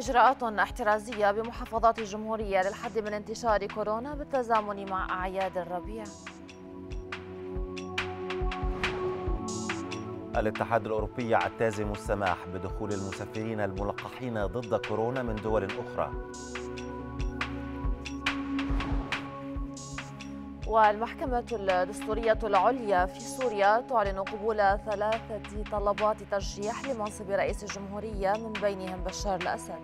إجراءات احترازية بمحافظات الجمهورية للحد من انتشار كورونا بالتزامن مع أعياد الربيع الاتحاد الأوروبي يعتزم السماح بدخول المسافرين الملقحين ضد كورونا من دول أخرى والمحكمة الدستورية العليا في سوريا تعلن قبول ثلاثة طلبات ترشيح لمنصب رئيس الجمهورية من بينهم بشار الأسد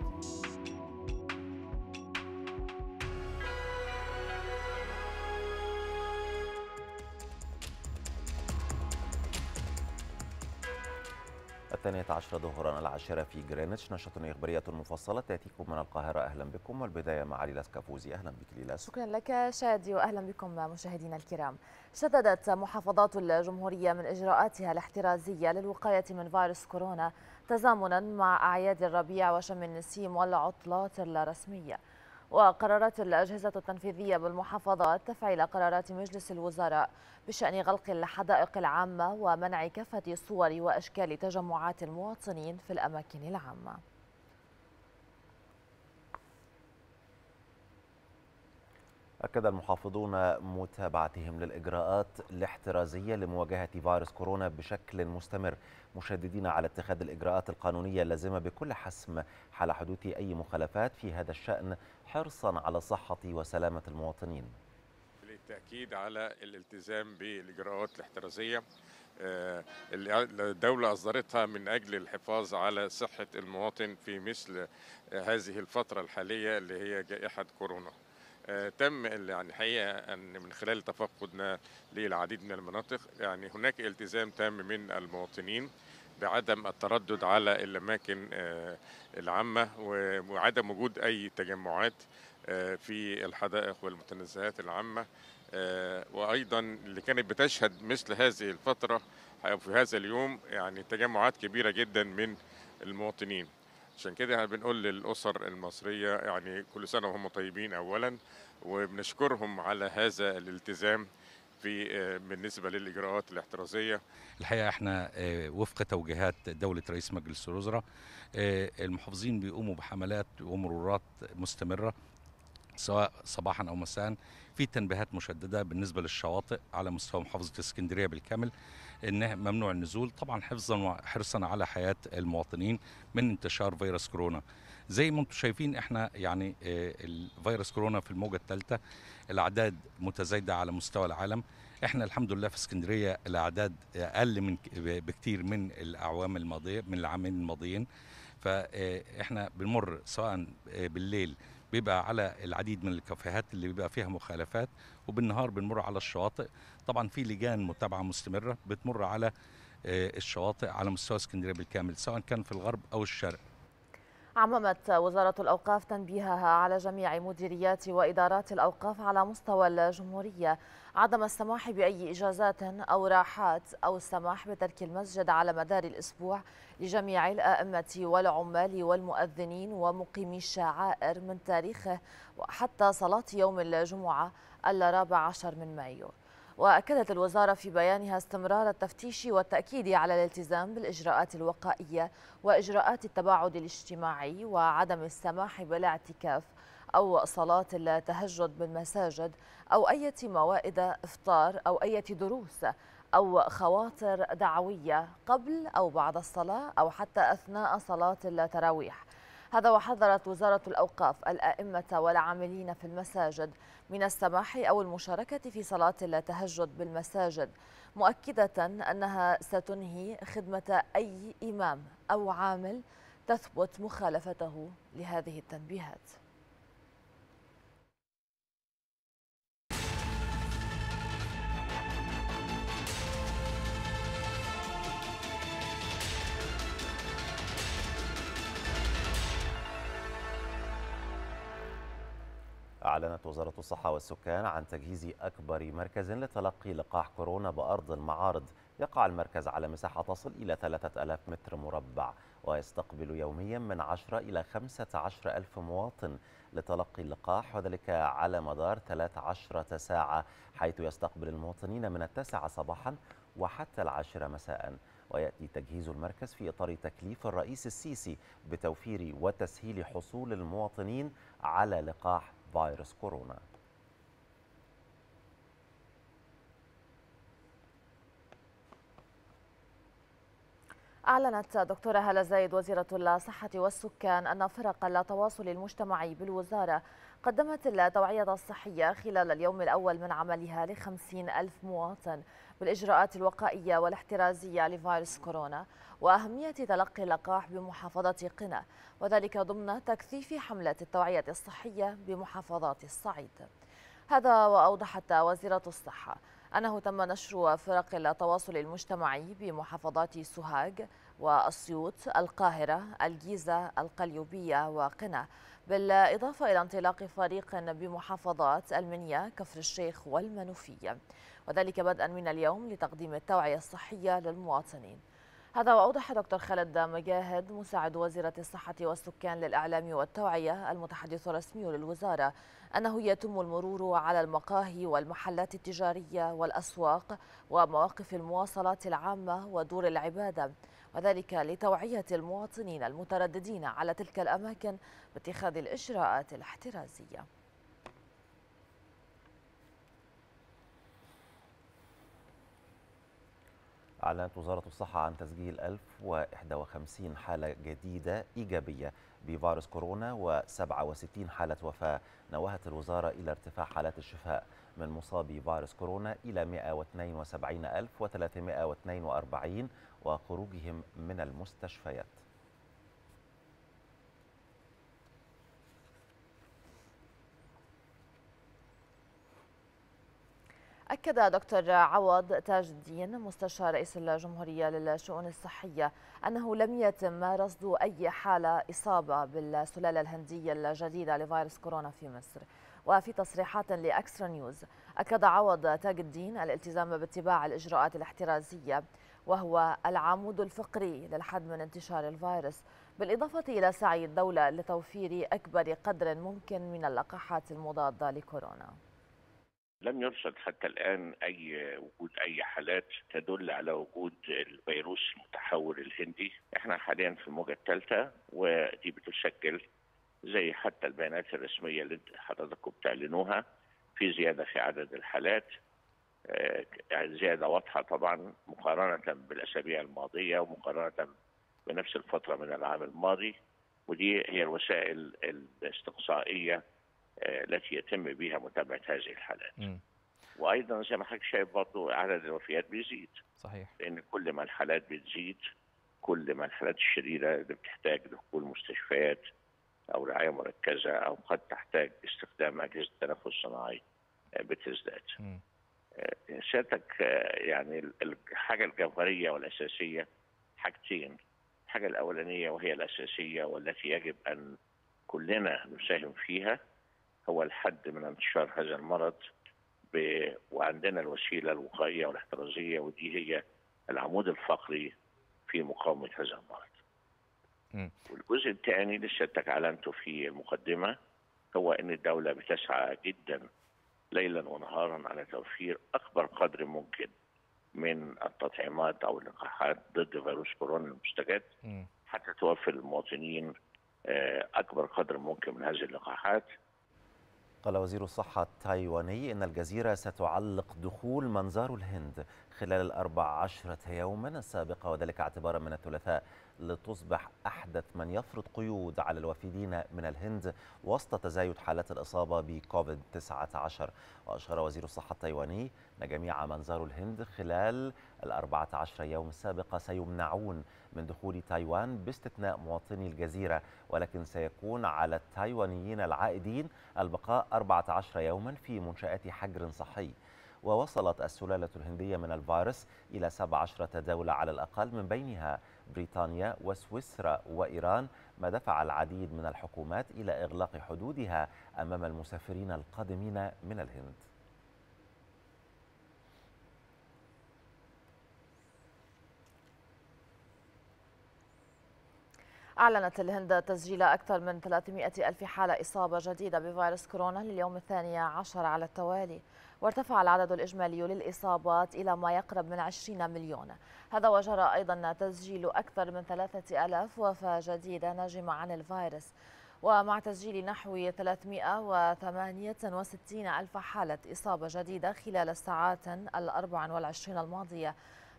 الثانية عشرة ظهرا العاشرة في جرينتش نشرة إخبارية مفصلة تأتيكم من القاهرة أهلا بكم والبداية مع ليلاس كافوزي أهلا بك ليلاس شكرا لك شادي وأهلا بكم مشاهدينا الكرام شددت محافظات الجمهورية من إجراءاتها الاحترازية للوقاية من فيروس كورونا تزامنا مع أعياد الربيع وشم النسيم والعطلات الرسمية وقررت الأجهزة التنفيذية بالمحافظات تفعيل قرارات مجلس الوزراء بشأن غلق الحدائق العامة ومنع كافة صور وأشكال تجمعات المواطنين في الأماكن العامة أكد المحافظون متابعتهم للإجراءات الاحترازية لمواجهة فيروس كورونا بشكل مستمر مشددين على اتخاذ الإجراءات القانونية اللازمة بكل حسم حال حدوث أي مخالفات في هذا الشأن حرصا على صحة وسلامة المواطنين بالتأكيد على الالتزام بالإجراءات الاحترازية آه، اللي الدولة أصدرتها من أجل الحفاظ على صحة المواطن في مثل هذه الفترة الحالية اللي هي جائحة كورونا آه، تم يعني حقيقه ان من خلال تفقدنا للعديد من المناطق يعني هناك التزام تام من المواطنين بعدم التردد على الاماكن آه، العامه وعدم وجود اي تجمعات آه، في الحدائق والمتنزهات العامه آه، وايضا اللي كانت بتشهد مثل هذه الفتره في هذا اليوم يعني تجمعات كبيره جدا من المواطنين عشان كده احنا بنقول للاسر المصريه يعني كل سنه وهم طيبين اولا وبنشكرهم على هذا الالتزام في آه، بالنسبه للاجراءات الاحترازيه الحقيقه احنا آه، وفق توجيهات دوله رئيس مجلس الوزراء آه، المحافظين بيقوموا بحملات ومرورات مستمره سواء صباحا او مساء في تنبيهات مشدده بالنسبه للشواطئ على مستوى محافظه اسكندريه بالكامل انها ممنوع النزول طبعا حفظا وحرصا على حياه المواطنين من انتشار فيروس كورونا زي ما انتم شايفين احنا يعني آه، الفيروس كورونا في الموجه الثالثه الاعداد متزايده على مستوى العالم احنا الحمد لله في اسكندريه الاعداد اقل من بكتير من الاعوام الماضيه من العامين الماضيين فاحنا آه، بنمر سواء آه، بالليل بيبقى على العديد من الكافيهات اللي بيبقى فيها مخالفات وبالنهار بنمر على الشواطئ طبعا في لجان متابعه مستمره بتمر على الشواطئ على مستوى اسكندريه بالكامل سواء كان في الغرب او الشرق عممت وزارة الأوقاف تنبيهها على جميع مديريات وإدارات الأوقاف على مستوى الجمهورية عدم السماح بأي إجازات أو راحات أو السماح بترك المسجد على مدار الأسبوع لجميع الآئمة والعمال والمؤذنين ومقيمي الشعائر من تاريخه وحتى صلاة يوم الجمعة الرابع عشر من مايو وأكدت الوزارة في بيانها استمرار التفتيش والتأكيد على الالتزام بالإجراءات الوقائية وإجراءات التباعد الاجتماعي وعدم السماح بالاعتكاف أو صلاة التهجد بالمساجد أو أي موائد إفطار أو أي دروس أو خواطر دعوية قبل أو بعد الصلاة أو حتى أثناء صلاة التراويح هذا وحذرت وزارة الأوقاف الأئمة والعاملين في المساجد من السماح أو المشاركة في صلاة التهجد بالمساجد مؤكدة أنها ستنهي خدمة أي إمام أو عامل تثبت مخالفته لهذه التنبيهات أعلنت وزارة الصحة والسكان عن تجهيز أكبر مركز لتلقي لقاح كورونا بأرض المعارض يقع المركز على مساحة تصل إلى 3000 متر مربع ويستقبل يوميا من 10 إلى 15 ألف مواطن لتلقي اللقاح وذلك على مدار 13 ساعة حيث يستقبل المواطنين من التاسعة صباحا وحتى العاشرة مساء ويأتي تجهيز المركز في إطار تكليف الرئيس السيسي بتوفير وتسهيل حصول المواطنين على لقاح فيروس كورونا أعلنت دكتورة هلا زايد وزيرة الصحة والسكان أن فرق التواصل المجتمعي بالوزارة قدمت التوعية الصحية خلال اليوم الأول من عملها لخمسين ألف مواطن بالإجراءات الوقائية والاحترازية لفيروس كورونا وأهمية تلقي اللقاح بمحافظة قنا وذلك ضمن تكثيف حملة التوعية الصحية بمحافظات الصعيد هذا وأوضحت وزيرة الصحة أنه تم نشر فرق التواصل المجتمعي بمحافظات سوهاج وأسيوط القاهرة الجيزة القليوبية وقنا بالإضافة إلى انطلاق فريق بمحافظات المنيا كفر الشيخ والمنوفية وذلك بدءا من اليوم لتقديم التوعية الصحية للمواطنين هذا وأوضح دكتور خالد مجاهد مساعد وزيرة الصحة والسكان للإعلام والتوعية المتحدث الرسمي للوزارة أنه يتم المرور على المقاهي والمحلات التجارية والأسواق ومواقف المواصلات العامة ودور العبادة وذلك لتوعية المواطنين المترددين على تلك الأماكن باتخاذ الإجراءات الاحترازية أعلنت وزارة الصحة عن تسجيل 1051 حالة جديدة إيجابية بفيروس كورونا و67 حالة وفاة نوهت الوزارة إلى ارتفاع حالات الشفاء من مصابي فيروس كورونا إلى 172342 وخروجهم من المستشفيات أكد دكتور عوض تاج الدين مستشار رئيس الجمهورية للشؤون الصحية أنه لم يتم رصد أي حالة إصابة بالسلالة الهندية الجديدة لفيروس كورونا في مصر وفي تصريحات لأكسترا نيوز أكد عوض تاج الدين الالتزام باتباع الإجراءات الاحترازية وهو العمود الفقري للحد من انتشار الفيروس بالإضافة إلى سعي الدولة لتوفير أكبر قدر ممكن من اللقاحات المضادة لكورونا لم يرصد حتى الآن أي وجود أي حالات تدل على وجود الفيروس المتحول الهندي احنا حاليا في الموجة الثالثة ودي بتسجل زي حتى البيانات الرسمية اللي حضراتكم بتعلنوها في زيادة في عدد الحالات آه، يعني زياده واضحه طبعا مقارنه بالاسابيع الماضيه ومقارنه بنفس الفتره من العام الماضي ودي هي الوسائل الاستقصائيه آه، التي يتم بها متابعه هذه الحالات. م. وايضا زي ما حضرتك شايف برضه عدد الوفيات بيزيد. صحيح. لان كل ما الحالات بتزيد كل ما الحالات الشديده اللي بتحتاج دخول مستشفيات او رعايه مركزه او قد تحتاج استخدام اجهزه التنفس الصناعي آه، بتزداد. م. سيادتك آه، يعني الحاجه الجوهريه والاساسيه حاجتين الحاجه الاولانيه وهي الاساسيه والتي يجب ان كلنا نساهم فيها هو الحد من انتشار هذا المرض ب... وعندنا الوسيله الوقائيه والاحترازيه ودي هي العمود الفقري في مقاومه هذا المرض. والجزء الثاني اللي سيادتك اعلنته في المقدمه هو ان الدوله بتسعى جدا ليلا ونهارا على توفير اكبر قدر ممكن من التطعيمات او اللقاحات ضد فيروس كورونا المستجد حتى توفر المواطنين آه، اكبر قدر ممكن من هذه اللقاحات قال وزير الصحة التايواني إن الجزيرة ستعلق دخول منظار الهند خلال الأربع عشرة يوما السابقة وذلك اعتبارا من الثلاثاء لتصبح أحدث من يفرض قيود على الوافدين من الهند وسط تزايد حالات الإصابة بكوفيد 19 وأشار وزير الصحة التايواني أن جميع منظار الهند خلال الأربعة عشر يوم السابقة سيمنعون من دخول تايوان باستثناء مواطني الجزيرة ولكن سيكون على التايوانيين العائدين البقاء 14 يوما في منشآت حجر صحي ووصلت السلالة الهندية من الفيروس إلى 17 دولة على الأقل من بينها بريطانيا وسويسرا وإيران ما دفع العديد من الحكومات إلى إغلاق حدودها أمام المسافرين القادمين من الهند أعلنت الهند تسجيل أكثر من 300 ألف حالة إصابة جديدة بفيروس كورونا لليوم الثاني عشر على التوالي وارتفع العدد الإجمالي للإصابات إلى ما يقرب من 20 مليون هذا وجرى أيضا تسجيل أكثر من 3000 وفاة جديدة ناجمة عن الفيروس ومع تسجيل نحو 368 ألف حالة إصابة جديدة خلال الساعات الأربع والعشرين الماضية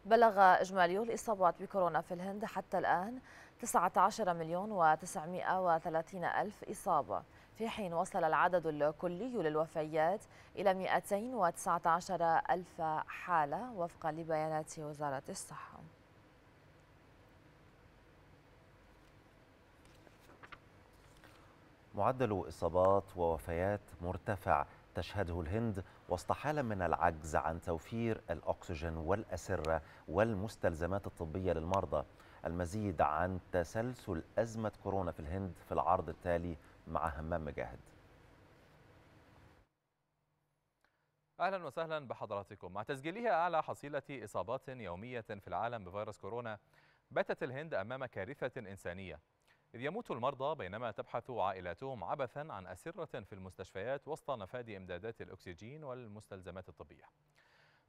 بلغ إجمالي الإصابات بكورونا في الهند حتى الآن 19 مليون و930 ألف إصابة في حين وصل العدد الكلي للوفيات إلى 219 ألف حالة وفقا لبيانات وزارة الصحة معدل إصابات ووفيات مرتفع تشهده الهند وسط حالة من العجز عن توفير الأكسجين والأسرة والمستلزمات الطبية للمرضى المزيد عن تسلسل أزمة كورونا في الهند في العرض التالي مع همام مجاهد اهلا وسهلا بحضراتكم مع تسجيلها اعلى حصيله اصابات يوميه في العالم بفيروس كورونا باتت الهند امام كارثه انسانيه إذ يموت المرضى بينما تبحث عائلاتهم عبثا عن أسرة في المستشفيات وسط نفاد إمدادات الأكسجين والمستلزمات الطبية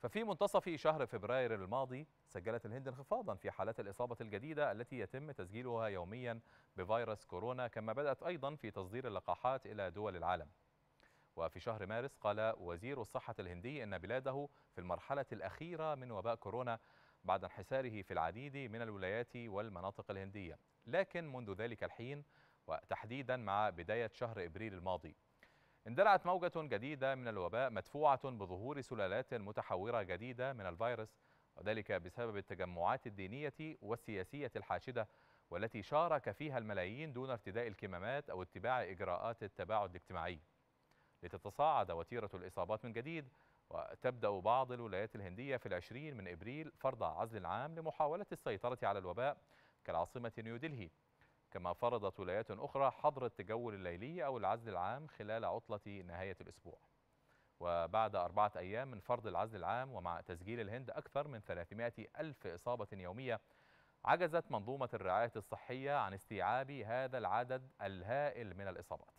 ففي منتصف شهر فبراير الماضي سجلت الهند انخفاضا في حالات الإصابة الجديدة التي يتم تسجيلها يوميا بفيروس كورونا كما بدأت أيضا في تصدير اللقاحات إلى دول العالم وفي شهر مارس قال وزير الصحة الهندي أن بلاده في المرحلة الأخيرة من وباء كورونا بعد انحساره في العديد من الولايات والمناطق الهندية لكن منذ ذلك الحين وتحديدا مع بداية شهر إبريل الماضي اندلعت موجة جديدة من الوباء مدفوعة بظهور سلالات متحورة جديدة من الفيروس وذلك بسبب التجمعات الدينية والسياسية الحاشدة والتي شارك فيها الملايين دون ارتداء الكمامات أو اتباع إجراءات التباعد الاجتماعي لتتصاعد وتيرة الإصابات من جديد وتبدأ بعض الولايات الهندية في العشرين من إبريل فرض عزل عام لمحاولة السيطرة على الوباء كالعاصمة نيودلهي كما فرضت ولايات أخرى حظر التجول الليلي أو العزل العام خلال عطلة نهاية الأسبوع وبعد أربعة أيام من فرض العزل العام ومع تسجيل الهند أكثر من 300 ألف إصابة يومية عجزت منظومة الرعاية الصحية عن استيعاب هذا العدد الهائل من الإصابات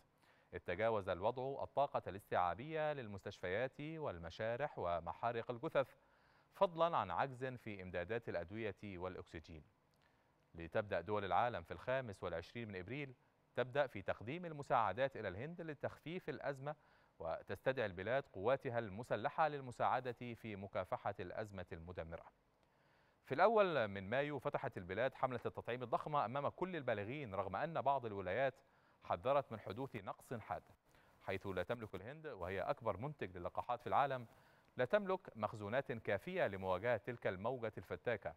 تجاوز الوضع الطاقة الاستيعابية للمستشفيات والمشارح ومحارق الجثث فضلا عن عجز في إمدادات الأدوية والأكسجين لتبدأ دول العالم في الخامس والعشرين من إبريل تبدأ في تقديم المساعدات إلى الهند لتخفيف الأزمة وتستدعي البلاد قواتها المسلحة للمساعدة في مكافحة الأزمة المدمرة في الأول من مايو فتحت البلاد حملة التطعيم الضخمة أمام كل البالغين رغم أن بعض الولايات حذرت من حدوث نقص حاد حيث لا تملك الهند وهي أكبر منتج للقاحات في العالم لا تملك مخزونات كافية لمواجهة تلك الموجة الفتاكة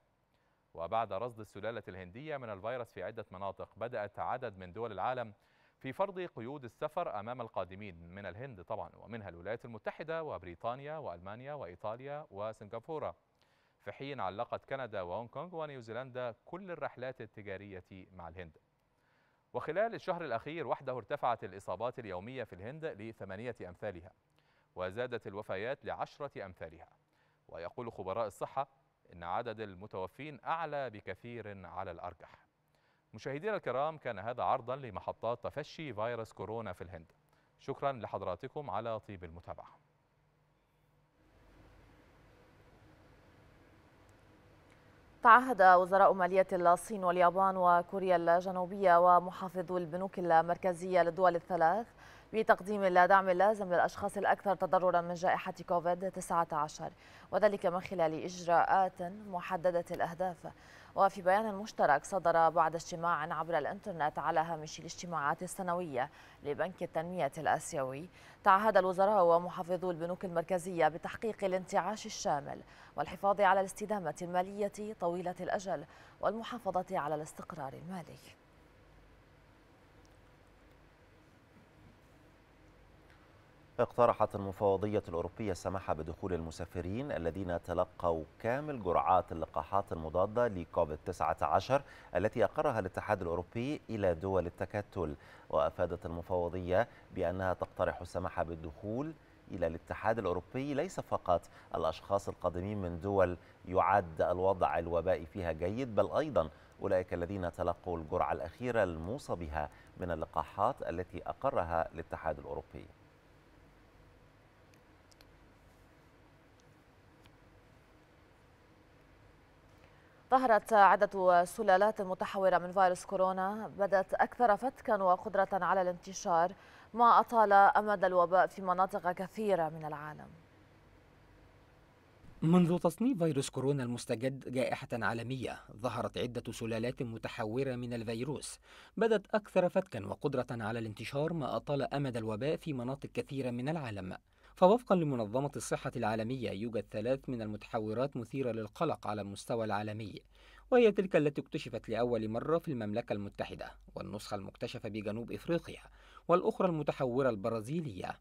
وبعد رصد السلالة الهندية من الفيروس في عدة مناطق بدأت عدد من دول العالم في فرض قيود السفر أمام القادمين من الهند طبعا ومنها الولايات المتحدة وبريطانيا وألمانيا وإيطاليا وسنغافورة في حين علقت كندا وهونغ كونغ ونيوزيلندا كل الرحلات التجارية مع الهند وخلال الشهر الأخير وحده ارتفعت الإصابات اليومية في الهند لثمانية أمثالها وزادت الوفيات لعشرة أمثالها ويقول خبراء الصحة أن عدد المتوفين أعلى بكثير على الأرجح مشاهدينا الكرام كان هذا عرضا لمحطات تفشي فيروس كورونا في الهند شكرا لحضراتكم على طيب المتابعة تعهد وزراء مالية الصين واليابان وكوريا الجنوبية ومحافظو البنوك المركزية للدول الثلاث بتقديم الدعم اللازم للأشخاص الأكثر تضررا من جائحة كوفيد-19 وذلك من خلال إجراءات محددة الأهداف وفي بيان مشترك صدر بعد اجتماع عبر الانترنت على هامش الاجتماعات السنوية لبنك التنمية الآسيوي تعهد الوزراء ومحافظو البنوك المركزية بتحقيق الانتعاش الشامل والحفاظ على الاستدامة المالية طويلة الأجل والمحافظة على الاستقرار المالي اقترحت المفوضية الأوروبية السماح بدخول المسافرين الذين تلقوا كامل جرعات اللقاحات المضادة لكوفيد 19 التي أقرها الاتحاد الأوروبي إلى دول التكتل وأفادت المفوضية بأنها تقترح السماح بالدخول إلى الاتحاد الأوروبي ليس فقط الأشخاص القادمين من دول يعد الوضع الوبائي فيها جيد بل أيضا أولئك الذين تلقوا الجرعة الأخيرة الموصى بها من اللقاحات التي أقرها الاتحاد الأوروبي ظهرت عدة سلالات متحورة من فيروس كورونا بدت أكثر فتكا وقدرة على الانتشار ما أطال أمد الوباء في مناطق كثيرة من العالم منذ تصنيف فيروس كورونا المستجد جائحة عالمية ظهرت عدة سلالات متحورة من الفيروس بدت أكثر فتكا وقدرة على الانتشار ما أطال أمد الوباء في مناطق كثيرة من العالم فوفقا لمنظمة الصحة العالمية يوجد ثلاث من المتحورات مثيرة للقلق على المستوى العالمي وهي تلك التي اكتشفت لأول مرة في المملكة المتحدة والنسخة المكتشفة بجنوب إفريقيا والأخرى المتحورة البرازيلية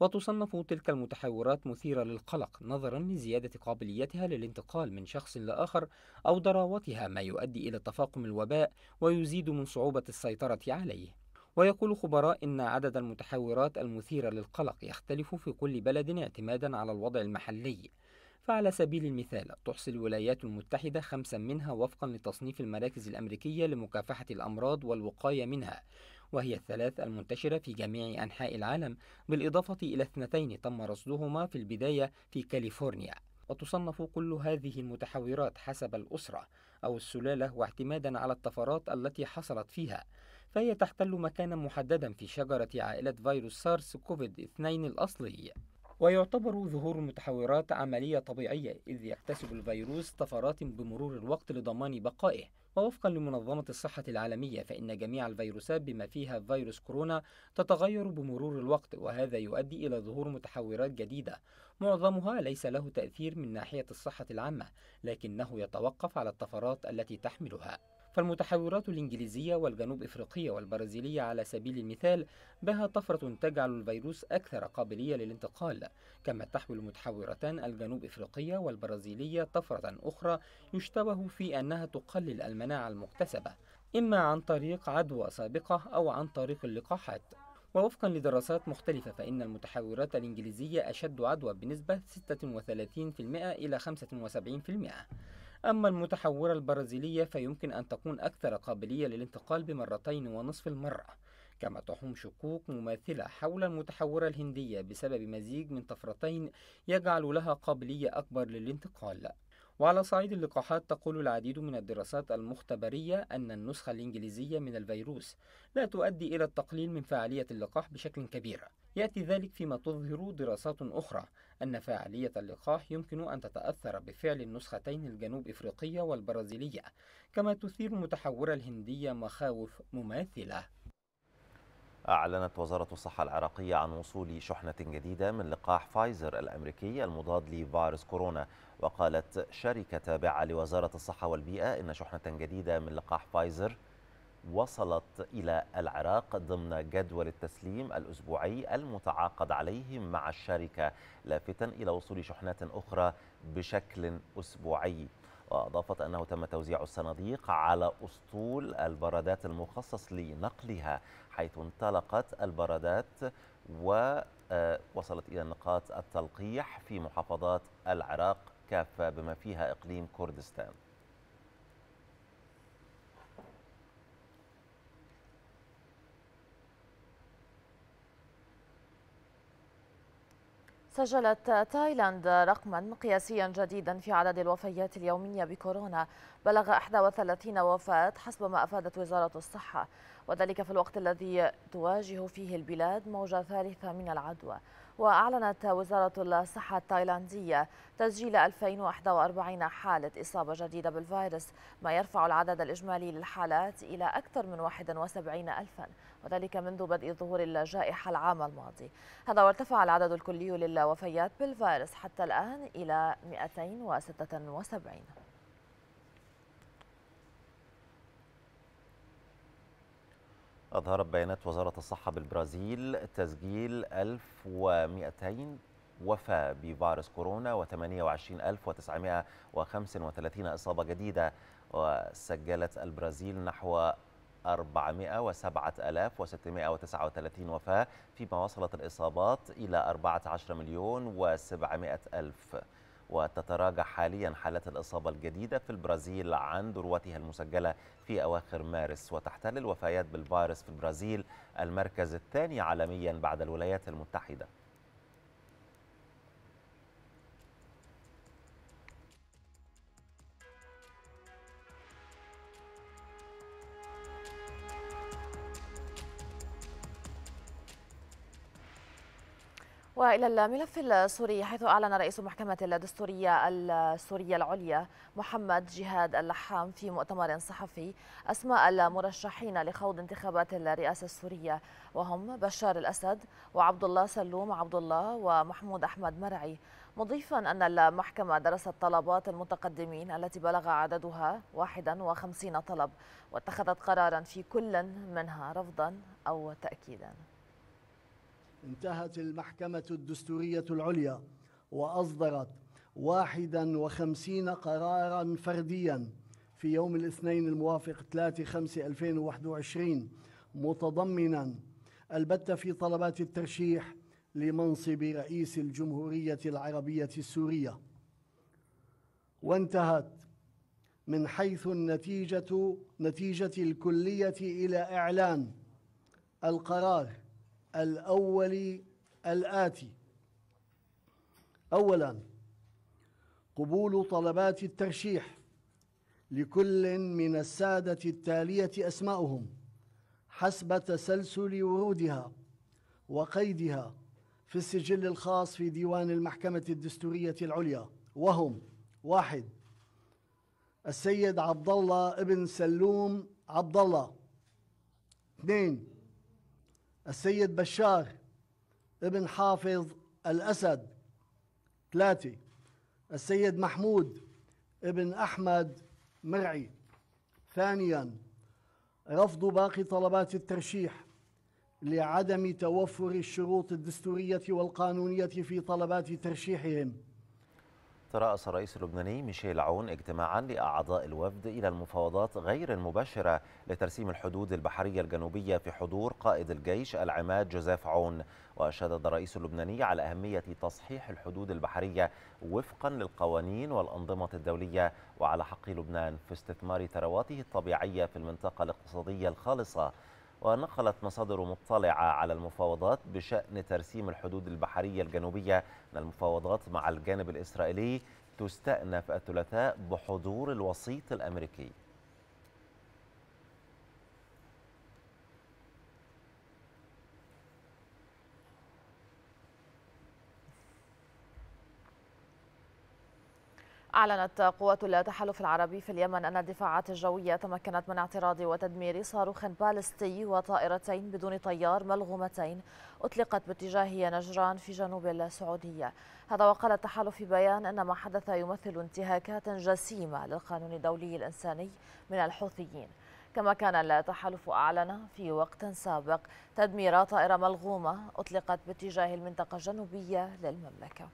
وتصنف تلك المتحورات مثيرة للقلق نظرا لزيادة قابليتها للانتقال من شخص لآخر أو ضراوتها ما يؤدي إلى تفاقم الوباء ويزيد من صعوبة السيطرة عليه ويقول خبراء إن عدد المتحورات المثيرة للقلق يختلف في كل بلد اعتمادا على الوضع المحلي فعلى سبيل المثال تحصي الولايات المتحدة خمسا منها وفقا لتصنيف المراكز الأمريكية لمكافحة الأمراض والوقاية منها وهي الثلاث المنتشرة في جميع أنحاء العالم بالإضافة إلى اثنتين تم رصدهما في البداية في كاليفورنيا وتصنف كل هذه المتحورات حسب الأسرة أو السلالة واعتمادا على الطفرات التي حصلت فيها فهي تحتل مكانا محددا في شجرة عائلة فيروس سارس كوفيد 2 الأصلي ويعتبر ظهور المتحورات عملية طبيعية إذ يكتسب الفيروس طفرات بمرور الوقت لضمان بقائه ووفقا لمنظمة الصحة العالمية فإن جميع الفيروسات بما فيها فيروس كورونا تتغير بمرور الوقت وهذا يؤدي إلى ظهور متحورات جديدة معظمها ليس له تأثير من ناحية الصحة العامة لكنه يتوقف على الطفرات التي تحملها فالمتحورات الإنجليزية والجنوب إفريقية والبرازيلية على سبيل المثال بها طفرة تجعل الفيروس أكثر قابلية للانتقال كما تحمل المتحورتان الجنوب إفريقية والبرازيلية طفرة أخرى يشتبه في أنها تقلل المناعة المكتسبة إما عن طريق عدوى سابقة أو عن طريق اللقاحات ووفقا لدراسات مختلفة فإن المتحورات الإنجليزية أشد عدوى بنسبة 36% إلى 75% أما المتحورة البرازيلية فيمكن أن تكون أكثر قابلية للانتقال بمرتين ونصف المرة كما تحوم شكوك مماثلة حول المتحورة الهندية بسبب مزيج من طفرتين يجعل لها قابلية أكبر للانتقال وعلى صعيد اللقاحات تقول العديد من الدراسات المختبرية أن النسخة الإنجليزية من الفيروس لا تؤدي إلى التقليل من فعالية اللقاح بشكل كبير يأتي ذلك فيما تظهر دراسات أخرى أن فعالية اللقاح يمكن أن تتأثر بفعل النسختين الجنوب إفريقية والبرازيلية كما تثير المتحورة الهندية مخاوف مماثلة أعلنت وزارة الصحة العراقية عن وصول شحنة جديدة من لقاح فايزر الأمريكي المضاد لفيروس كورونا وقالت شركة تابعة لوزارة الصحة والبيئة إن شحنة جديدة من لقاح فايزر وصلت إلى العراق ضمن جدول التسليم الأسبوعي المتعاقد عليه مع الشركة لافتا إلى وصول شحنات أخرى بشكل أسبوعي وأضافت أنه تم توزيع الصناديق على أسطول البرادات المخصص لنقلها حيث انطلقت البرادات ووصلت آه، إلى نقاط التلقيح في محافظات العراق كافة بما فيها إقليم كردستان سجلت تايلاند رقما قياسيا جديدا في عدد الوفيات اليومية بكورونا بلغ 31 وفاة حسب ما أفادت وزارة الصحة وذلك في الوقت الذي تواجه فيه البلاد موجة ثالثة من العدوى وأعلنت وزارة الصحة التايلاندية تسجيل 2041 حالة إصابة جديدة بالفيروس ما يرفع العدد الإجمالي للحالات إلى أكثر من 71 ألفا وذلك منذ بدء ظهور الجائحة العام الماضي هذا وارتفع العدد الكلي للوفيات بالفيروس حتى الآن إلى 276 أظهرت بيانات وزارة الصحة بالبرازيل تسجيل 1200 وفاة بفيروس كورونا و28935 إصابة جديدة وسجلت البرازيل نحو 407639 وفاة فيما وصلت الإصابات إلى 14 مليون و700 ألف وتتراجع حاليا حالات الإصابة الجديدة في البرازيل عن ذروتها المسجلة في أواخر مارس وتحتل الوفيات بالفيروس في البرازيل المركز الثاني عالميا بعد الولايات المتحدة وإلى الملف السوري حيث أعلن رئيس المحكمة الدستورية السورية العليا محمد جهاد اللحام في مؤتمر صحفي أسماء المرشحين لخوض انتخابات الرئاسة السورية وهم بشار الأسد وعبد الله سلوم عبد الله ومحمود أحمد مرعي مضيفا أن المحكمة درست طلبات المتقدمين التي بلغ عددها 51 طلب واتخذت قرارا في كل منها رفضا أو تأكيدا انتهت المحكمة الدستورية العليا وأصدرت 51 قرارا فرديا في يوم الاثنين الموافق 3/5/2021 متضمنا البت في طلبات الترشيح لمنصب رئيس الجمهورية العربية السورية وانتهت من حيث النتيجة نتيجة الكلية إلى إعلان القرار الأول الآتي أولا قبول طلبات الترشيح لكل من السادة التالية أسماؤهم حسب تسلسل ورودها وقيدها في السجل الخاص في ديوان المحكمة الدستورية العليا وهم واحد السيد عبد الله ابن سلوم عبد الله اثنين السيد بشار ابن حافظ الأسد ثلاثة السيد محمود ابن أحمد مرعي ثانيا رفض باقي طلبات الترشيح لعدم توفر الشروط الدستورية والقانونية في طلبات ترشيحهم ترأس الرئيس اللبناني ميشيل عون اجتماعا لأعضاء الوفد إلى المفاوضات غير المباشرة لترسيم الحدود البحرية الجنوبية في حضور قائد الجيش العماد جوزيف عون واشاد الرئيس اللبناني على أهمية تصحيح الحدود البحرية وفقا للقوانين والأنظمة الدولية وعلى حق لبنان في استثمار ثرواته الطبيعية في المنطقة الاقتصادية الخالصة ونقلت مصادر مطلعة على المفاوضات بشأن ترسيم الحدود البحرية الجنوبية أن المفاوضات مع الجانب الإسرائيلي تستأنف الثلاثاء بحضور الوسيط الأمريكي أعلنت قوات التحالف العربي في اليمن أن الدفاعات الجوية تمكنت من اعتراض وتدمير صاروخ بالستي وطائرتين بدون طيار ملغومتين أطلقت باتجاه نجران في جنوب السعودية هذا وقال التحالف في بيان أن ما حدث يمثل انتهاكات جسيمة للقانون الدولي الإنساني من الحوثيين كما كان التحالف أعلن في وقت سابق تدمير طائرة ملغومة أطلقت باتجاه المنطقة الجنوبية للمملكة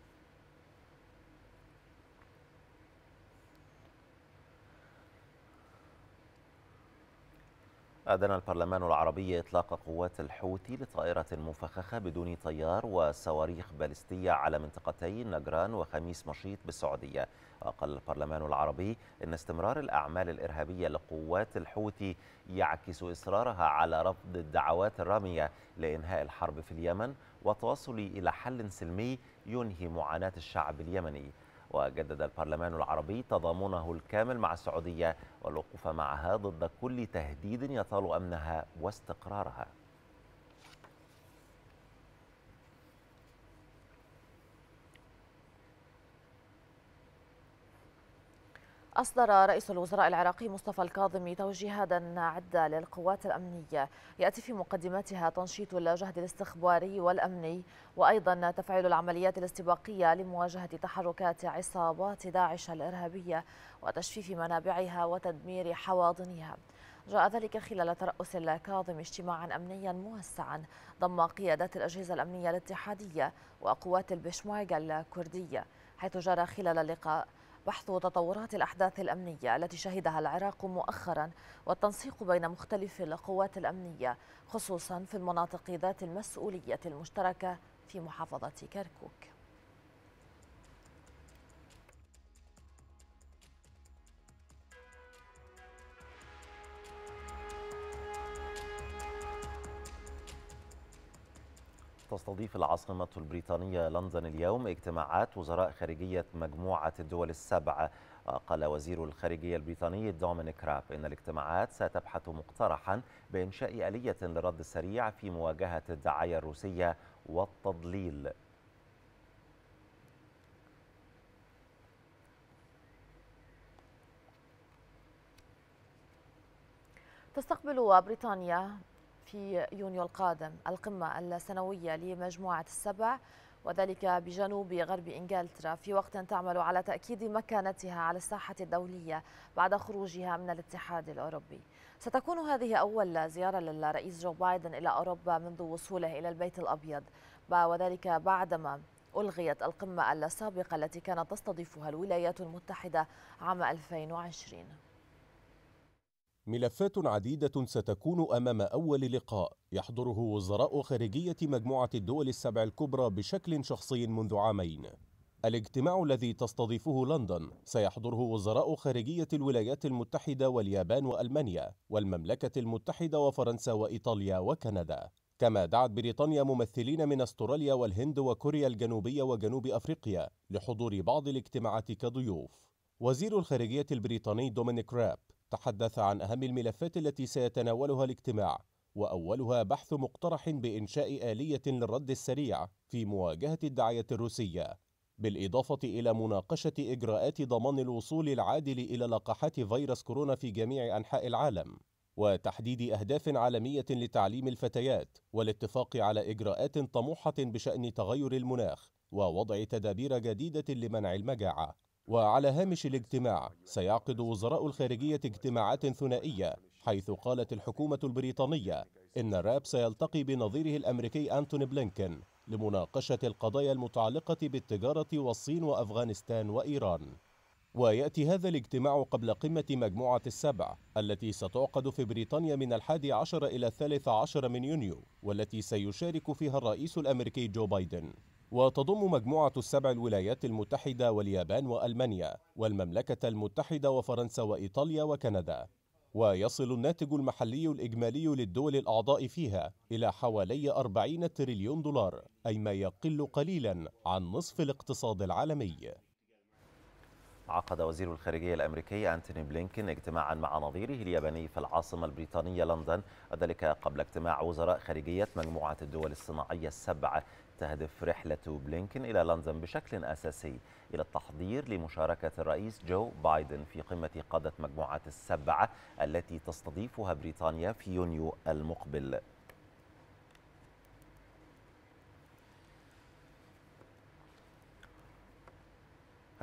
أذن البرلمان العربي إطلاق قوات الحوثي لطائرة مفخخة بدون طيار وصواريخ بالستية على منطقتي نجران وخميس مشيط بالسعودية وقال البرلمان العربي إن استمرار الأعمال الإرهابية لقوات الحوثي يعكس إصرارها على رفض الدعوات الرامية لإنهاء الحرب في اليمن والتوصل إلى حل سلمي ينهي معاناة الشعب اليمني وجدد البرلمان العربي تضامنه الكامل مع السعودية والوقوف معها ضد كل تهديد يطال أمنها واستقرارها أصدر رئيس الوزراء العراقي مصطفى الكاظمي توجيهات عدة للقوات الأمنية يأتي في مقدمتها تنشيط الجهد الاستخباري والأمني وأيضا تفعيل العمليات الاستباقية لمواجهة تحركات عصابات داعش الإرهابية وتجفيف منابعها وتدمير حواضنها جاء ذلك خلال ترأس الكاظم اجتماعا أمنيا موسعا ضم قيادات الأجهزة الأمنية الاتحادية وقوات البشماركة الكردية حيث جرى خلال اللقاء بحث تطورات الأحداث الأمنية التي شهدها العراق مؤخرا والتنسيق بين مختلف القوات الأمنية خصوصا في المناطق ذات المسؤولية المشتركة في محافظة كركوك تستضيف العاصمة البريطانية لندن اليوم اجتماعات وزراء خارجية مجموعة الدول السبع قال وزير الخارجية البريطاني دومينيك راب إن الاجتماعات ستبحث مقترحا بإنشاء آلية للرد السريع في مواجهة الدعاية الروسية والتضليل تستقبل بريطانيا في يونيو القادم القمة السنوية لمجموعة السبع وذلك بجنوب غرب انجلترا في وقت تعمل على تاكيد مكانتها على الساحه الدوليه بعد خروجها من الاتحاد الاوروبي. ستكون هذه اول زياره للرئيس جو بايدن الى اوروبا منذ وصوله الى البيت الابيض وذلك بعدما الغيت القمه السابقه التي كانت تستضيفها الولايات المتحده عام 2020. ملفات عديدة ستكون أمام أول لقاء يحضره وزراء خارجية مجموعة الدول السبع الكبرى بشكل شخصي منذ عامين. الاجتماع الذي تستضيفه لندن سيحضره وزراء خارجية الولايات المتحدة واليابان وألمانيا والمملكة المتحدة وفرنسا وإيطاليا وكندا. كما دعت بريطانيا ممثلين من استراليا والهند وكوريا الجنوبية وجنوب أفريقيا لحضور بعض الاجتماعات كضيوف. وزير الخارجية البريطاني دومينيك راب تحدث عن أهم الملفات التي سيتناولها الاجتماع وأولها بحث مقترح بإنشاء آلية للرد السريع في مواجهة الدعاية الروسية بالإضافة إلى مناقشة إجراءات ضمان الوصول العادل إلى لقاحات فيروس كورونا في جميع أنحاء العالم وتحديد أهداف عالمية لتعليم الفتيات والاتفاق على إجراءات طموحة بشأن تغير المناخ ووضع تدابير جديدة لمنع المجاعة وعلى هامش الاجتماع سيعقد وزراء الخارجية اجتماعات ثنائية حيث قالت الحكومة البريطانية إن الراب سيلتقي بنظيره الأمريكي أنتوني بلينكن لمناقشة القضايا المتعلقة بالتجارة والصين وأفغانستان وإيران ويأتي هذا الاجتماع قبل قمة مجموعة السبع التي ستعقد في بريطانيا من الحادي عشر إلى الثالث عشر من يونيو والتي سيشارك فيها الرئيس الأمريكي جو بايدن وتضم مجموعة السبع الولايات المتحدة واليابان وألمانيا والمملكة المتحدة وفرنسا وإيطاليا وكندا ويصل الناتج المحلي الإجمالي للدول الأعضاء فيها إلى حوالي 40 تريليون دولار أي ما يقل قليلا عن نصف الاقتصاد العالمي عقد وزير الخارجية الأمريكي أنتوني بلينكين اجتماعا مع نظيره الياباني في العاصمة البريطانية لندن وذلك قبل اجتماع وزراء خارجية مجموعة الدول الصناعية السبع تهدف رحلة بلينكن إلى لندن بشكل أساسي إلى التحضير لمشاركة الرئيس جو بايدن في قمة قادة مجموعة السبعة التي تستضيفها بريطانيا في يونيو المقبل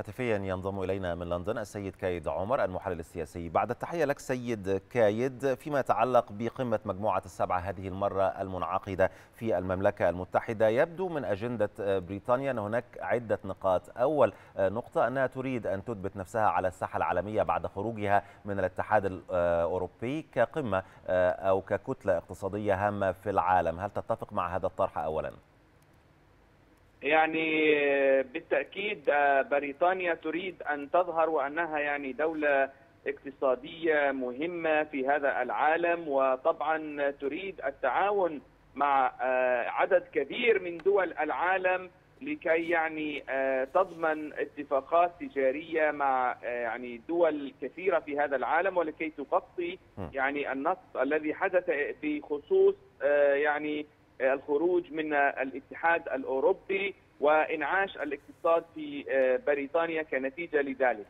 هاتفيا ينضم إلينا من لندن السيد كايد عمر المحلل السياسي بعد التحية لك سيد كايد فيما يتعلق بقمة مجموعة السبعة هذه المرة المنعقدة في المملكة المتحدة يبدو من أجندة بريطانيا أن هناك عدة نقاط أول نقطة أنها تريد أن تثبت نفسها على الساحة العالمية بعد خروجها من الاتحاد الأوروبي كقمة آه، أو ككتلة اقتصادية هامة في العالم هل تتفق مع هذا الطرح أولاً؟ يعني بالتاكيد آه، بريطانيا تريد ان تظهر وانها يعني دوله اقتصاديه مهمه في هذا العالم وطبعا تريد التعاون مع آه، عدد كبير من دول العالم لكي يعني آه، تضمن اتفاقات تجاريه مع يعني دول كثيره في هذا العالم ولكي تغطي يعني النص الذي حدث بخصوص يعني الخروج من الاتحاد الاوروبي وانعاش الاقتصاد في آه، بريطانيا كنتيجه لذلك.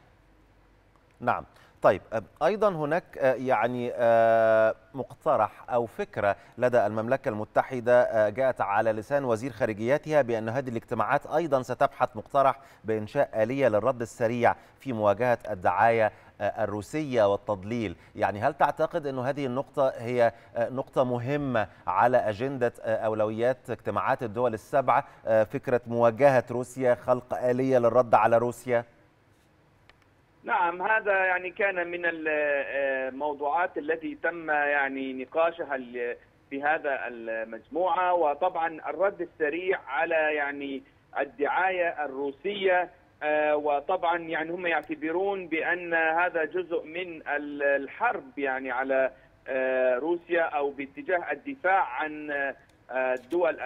نعم طيب ايضا هناك آه، يعني آه، مقترح او فكره لدى المملكه المتحده آه، جاءت على لسان وزير خارجيتها بان هذه الاجتماعات ايضا ستبحث مقترح بانشاء اليه للرد السريع في مواجهه الدعايه الروسيه والتضليل، يعني هل تعتقد انه هذه النقطه هي نقطه مهمه على اجنده اولويات اجتماعات الدول السبعه فكره مواجهه روسيا خلق اليه للرد على روسيا؟ نعم هذا يعني كان من الموضوعات آه، التي تم يعني نقاشها في هذا المجموعة وطبعا الرد السريع على يعني الدعاية الروسية آه، وطبعا يعني هم يعتبرون بأن هذا جزء من الحرب يعني على آه، روسيا أو باتجاه الدفاع عن الدول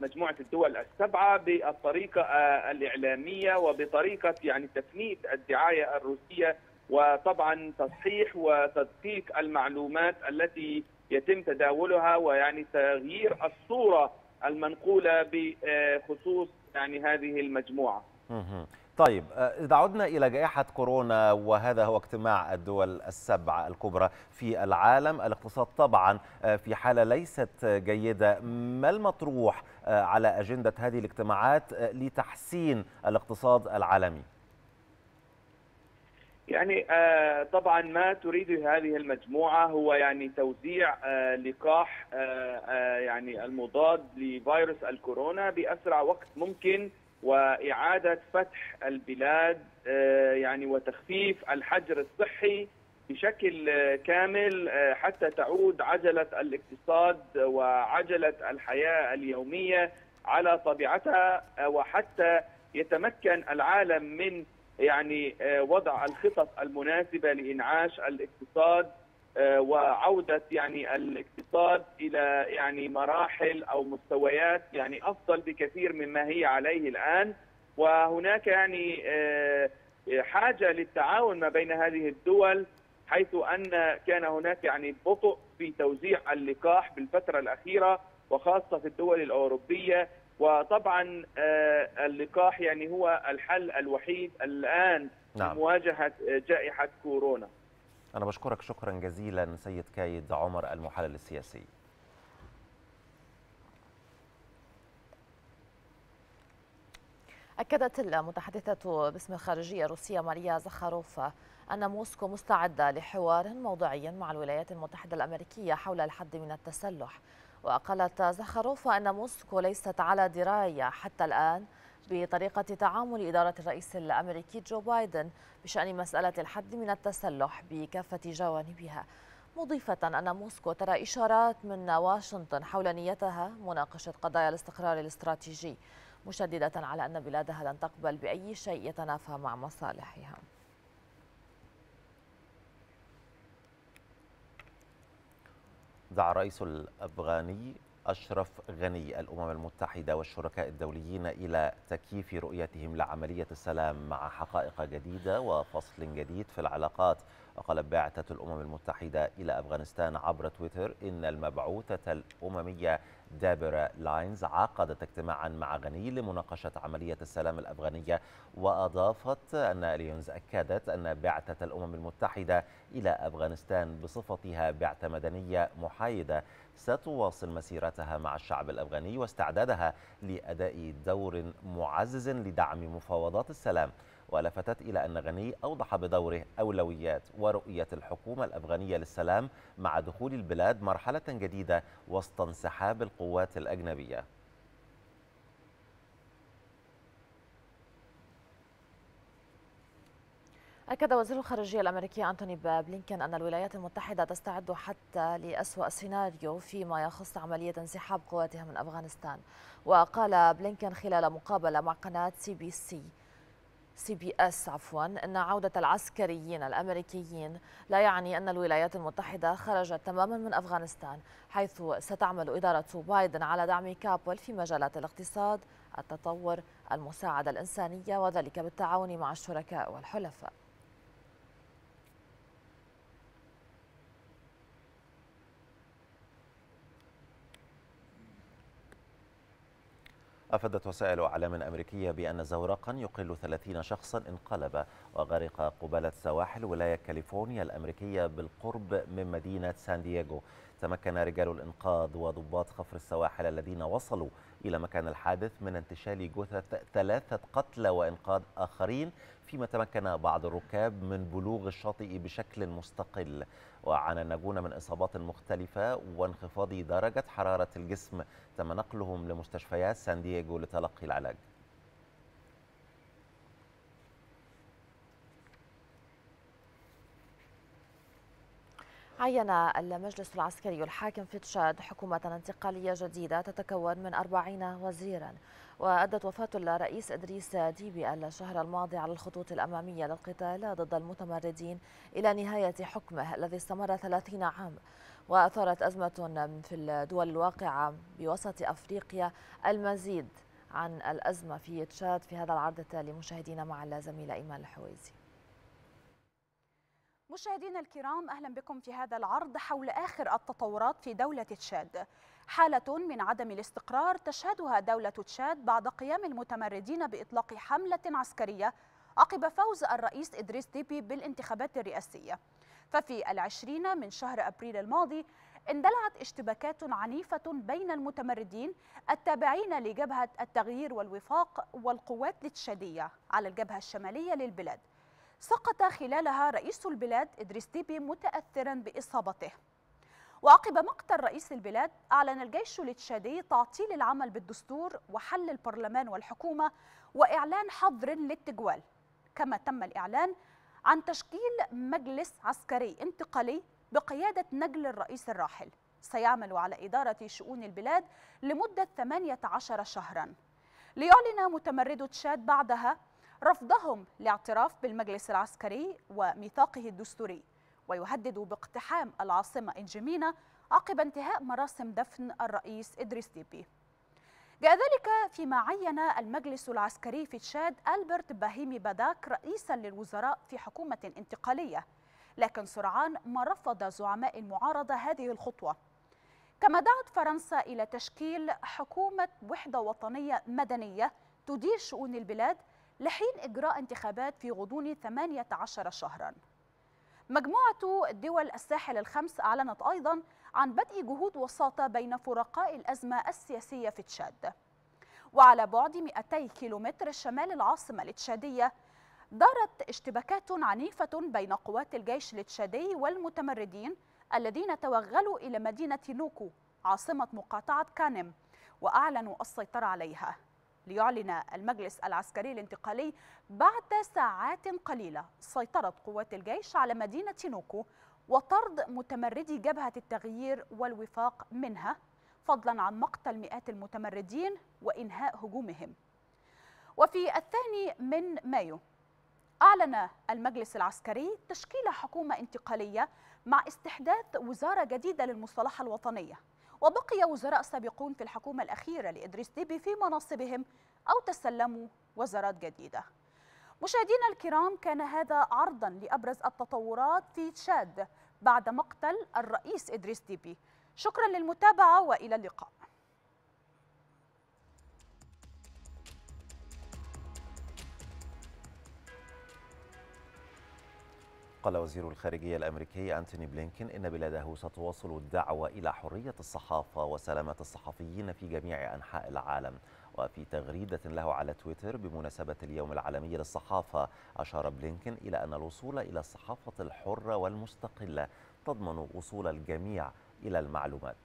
مجموعه الدول السبعه بالطريقه آه، الاعلاميه وبطريقه يعني تفنيد الدعايه الروسيه وطبعا تصحيح وتدقيق المعلومات التي يتم تداولها ويعني تغيير الصوره المنقوله بخصوص يعني هذه المجموعه. طيب آه، إذا عدنا إلى جائحة كورونا وهذا هو اجتماع الدول السبع الكبرى في العالم الاقتصاد طبعا آه، في حالة ليست جيدة ما المطروح آه، على أجندة هذه الاجتماعات لتحسين الاقتصاد العالمي؟ يعني طبعا ما تريد هذه المجموعه هو يعني توزيع لقاح يعني المضاد لفيروس الكورونا باسرع وقت ممكن واعاده فتح البلاد آه، يعني وتخفيف الحجر الصحي بشكل آه، كامل آه، حتى تعود عجله الاقتصاد وعجله الحياه اليوميه على طبيعتها وحتى يتمكن العالم من يعني وضع الخطط المناسبه لانعاش الاقتصاد آه، وعوده يعني الاقتصاد الى يعني مراحل او مستويات يعني افضل بكثير مما هي عليه الان وهناك يعني آه، حاجه للتعاون ما بين هذه الدول حيث ان كان هناك يعني بطء في توزيع اللقاح بالفتره الاخيره وخاصه في الدول الاوروبيه وطبعا آه، اللقاح يعني هو الحل الوحيد الان نعم. لمواجهه جائحه كورونا أنا بشكرك شكرا جزيلا سيد كايد عمر المحلل السياسي أكدت المتحدثة باسم الخارجية الروسية ماريا زخاروفا أن موسكو مستعدة لحوار موضعي مع الولايات المتحدة الأمريكية حول الحد من التسلح وقالت زخاروفا أن موسكو ليست على دراية حتى الآن بطريقة تعامل إدارة الرئيس الأمريكي جو بايدن بشأن مسألة الحد من التسلح بكافة جوانبها مضيفة أن موسكو ترى إشارات من واشنطن حول نيتها مناقشة قضايا الاستقرار الاستراتيجي مشددة على أن بلادها لن تقبل بأي شيء يتنافى مع مصالحها دعا الرئيس الأفغاني أشرف غني الأمم المتحدة والشركاء الدوليين إلى تكييف رؤيتهم لعملية السلام مع حقائق جديدة وفصل جديد في العلاقات وقال بعثة الأمم المتحدة إلى أفغانستان عبر تويتر إن المبعوثة الأممية دابر لاينز عقدت اجتماعا مع غني لمناقشة عملية السلام الأفغانية وأضافت أن اليونز أكدت أن بعثة الأمم المتحدة إلى أفغانستان بصفتها بعثة مدنية محايدة ستواصل مسيرتها مع الشعب الأفغاني واستعدادها لأداء دور معزز لدعم مفاوضات السلام ولفتت إلى أن غني أوضح بدوره أولويات ورؤية الحكومة الأفغانية للسلام مع دخول البلاد مرحلة جديدة وسط انسحاب القوات الأجنبية أكد وزير الخارجية الأمريكي أنتوني بلينكن أن الولايات المتحدة تستعد حتى لأسوأ سيناريو فيما يخص عملية انسحاب قواتها من أفغانستان وقال بلينكن خلال مقابلة مع قناة سي بي سي سي بي اس عفوا ان عوده العسكريين الامريكيين لا يعني ان الولايات المتحده خرجت تماما من افغانستان حيث ستعمل اداره بايدن على دعم كابول في مجالات الاقتصاد التطور المساعده الانسانيه وذلك بالتعاون مع الشركاء والحلفاء أفادت وسائل أعلام أمريكية بأن زورقا يقل 30 شخصا انقلب وغرق قبالة سواحل ولاية كاليفورنيا الأمريكية بالقرب من مدينة سان دييغو تمكن رجال الإنقاذ وضباط خفر السواحل الذين وصلوا إلى مكان الحادث من انتشال جثث ثلاثة قتلى وإنقاذ آخرين فيما تمكن بعض الركاب من بلوغ الشاطئ بشكل مستقل الناجون من إصابات مختلفة وانخفاض درجة حرارة الجسم تم نقلهم لمستشفيات سان دييغو لتلقي العلاج عين المجلس العسكري الحاكم في تشاد حكومة انتقالية جديدة تتكون من 40 وزيرا وأدت وفاة الرئيس إدريس ديبي الشهر الماضي على الخطوط الأمامية للقتال ضد المتمردين إلى نهاية حكمه الذي استمر 30 عام وأثارت أزمة في الدول الواقعة بوسط أفريقيا المزيد عن الأزمة في تشاد في هذا العرض التالي مشاهدينا مع الزميلة إيمان الحويزي مشاهدينا الكرام اهلا بكم في هذا العرض حول اخر التطورات في دوله تشاد. حاله من عدم الاستقرار تشهدها دوله تشاد بعد قيام المتمردين باطلاق حمله عسكريه عقب فوز الرئيس ادريس ديبي بالانتخابات الرئاسيه. ففي العشرين من شهر ابريل الماضي اندلعت اشتباكات عنيفه بين المتمردين التابعين لجبهه التغيير والوفاق والقوات التشاديه على الجبهه الشماليه للبلاد. سقط خلالها رئيس البلاد إدريس ديبي متأثرا بإصابته وعقب مقتل رئيس البلاد أعلن الجيش التشادي تعطيل العمل بالدستور وحل البرلمان والحكومة وإعلان حظر للتجوال كما تم الإعلان عن تشكيل مجلس عسكري انتقالي بقيادة نجل الرئيس الراحل سيعمل على إدارة شؤون البلاد لمدة 18 شهراً ليعلن متمرد تشاد بعدها رفضهم لاعتراف بالمجلس العسكري وميثاقه الدستوري ويهددوا باقتحام العاصمة إنجمينا عقب انتهاء مراسم دفن الرئيس إدريس ديبي جاء ذلك فيما عين المجلس العسكري في تشاد ألبرت باهيمي باداك رئيسا للوزراء في حكومة انتقالية لكن سرعان ما رفض زعماء المعارضة هذه الخطوة كما دعت فرنسا إلى تشكيل حكومة وحدة وطنية مدنية تدير شؤون البلاد لحين إجراء انتخابات في غضون 18 شهراً مجموعة دول الساحل الخمس أعلنت أيضا عن بدء جهود وساطة بين فرقاء الأزمة السياسية في تشاد وعلى بعد 200 كيلومتر شمال العاصمة التشادية دارت اشتباكات عنيفة بين قوات الجيش التشادي والمتمردين الذين توغلوا إلى مدينة نوكو عاصمة مقاطعة كانم وأعلنوا السيطرة عليها ليعلن المجلس العسكري الانتقالي بعد ساعات قليلة سيطرة قوات الجيش على مدينة نوكو وطرد متمردي جبهة التغيير والوفاق منها فضلا عن مقتل مئات المتمردين وإنهاء هجومهم وفي الثاني من مايو أعلن المجلس العسكري تشكيل حكومة انتقالية مع استحداث وزارة جديدة للمصالحة الوطنية وبقي وزراء سابقون في الحكومة الأخيرة لإدريس ديبي في مناصبهم أو تسلموا وزارات جديدة مشاهدينا الكرام كان هذا عرضا لأبرز التطورات في تشاد بعد مقتل الرئيس إدريس ديبي شكرا للمتابعة وإلى اللقاء قال وزير الخارجية الأمريكي أنتوني بلينكين إن بلاده ستواصل الدعوة إلى حرية الصحافة وسلامة الصحفيين في جميع أنحاء العالم وفي تغريدة له على تويتر بمناسبة اليوم العالمي للصحافة أشار بلينكين إلى أن الوصول إلى الصحافة الحرة والمستقلة تضمن وصول الجميع إلى المعلومات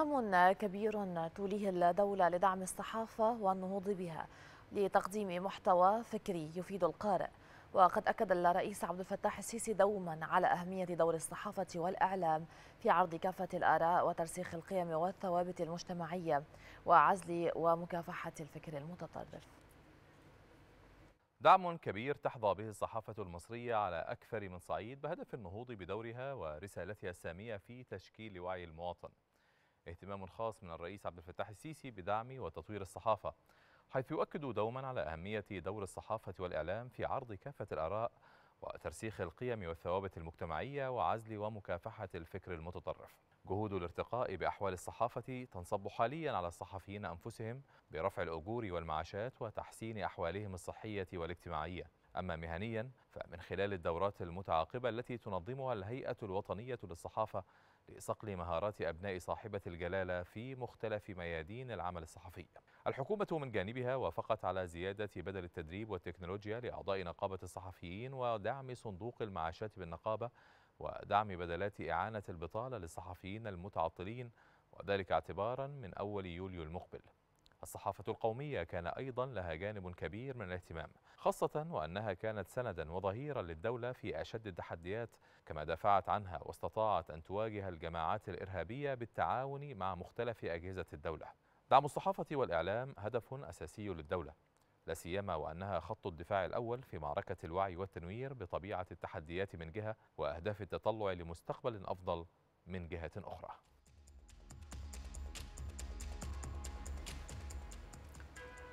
اهتمام كبير توليه الدولة لدعم الصحافة والنهوض بها لتقديم محتوى فكري يفيد القارئ وقد أكد الرئيس عبد الفتاح السيسي دوما على أهمية دور الصحافة والإعلام في عرض كافة الآراء وترسيخ القيم والثوابت المجتمعية وعزل ومكافحة الفكر المتطرف دعم كبير تحظى به الصحافة المصرية على أكثر من صعيد بهدف النهوض بدورها ورسالتها السامية في تشكيل وعي المواطن اهتمام خاص من الرئيس عبد الفتاح السيسي بدعم وتطوير الصحافة حيث يؤكد دوما على أهمية دور الصحافة والإعلام في عرض كافة الآراء وترسيخ القيم والثوابت المجتمعية وعزل ومكافحة الفكر المتطرف جهود الارتقاء بأحوال الصحافة تنصب حاليا على الصحفيين أنفسهم برفع الأجور والمعاشات وتحسين أحوالهم الصحية والاجتماعية أما مهنيا فمن خلال الدورات المتعاقبة التي تنظمها الهيئة الوطنية للصحافة لصقل مهارات أبناء صاحبة الجلالة في مختلف ميادين العمل الصحفي الحكومة من جانبها وافقت على زيادة بدل التدريب والتكنولوجيا لأعضاء نقابة الصحفيين ودعم صندوق المعاشات بالنقابة ودعم بدلات إعانة البطالة للصحفيين المتعطلين وذلك اعتبارا من أول يوليو المقبل الصحافة القومية كان أيضا لها جانب كبير من الاهتمام خاصة وأنها كانت سندا وظهيرا للدولة في أشد التحديات كما دافعت عنها واستطاعت أن تواجه الجماعات الإرهابية بالتعاون مع مختلف أجهزة الدولة دعم الصحافة والإعلام هدف أساسي للدولة لا سيما وأنها خط الدفاع الأول في معركة الوعي والتنوير بطبيعة التحديات من جهة وأهداف التطلع لمستقبل أفضل من جهة أخرى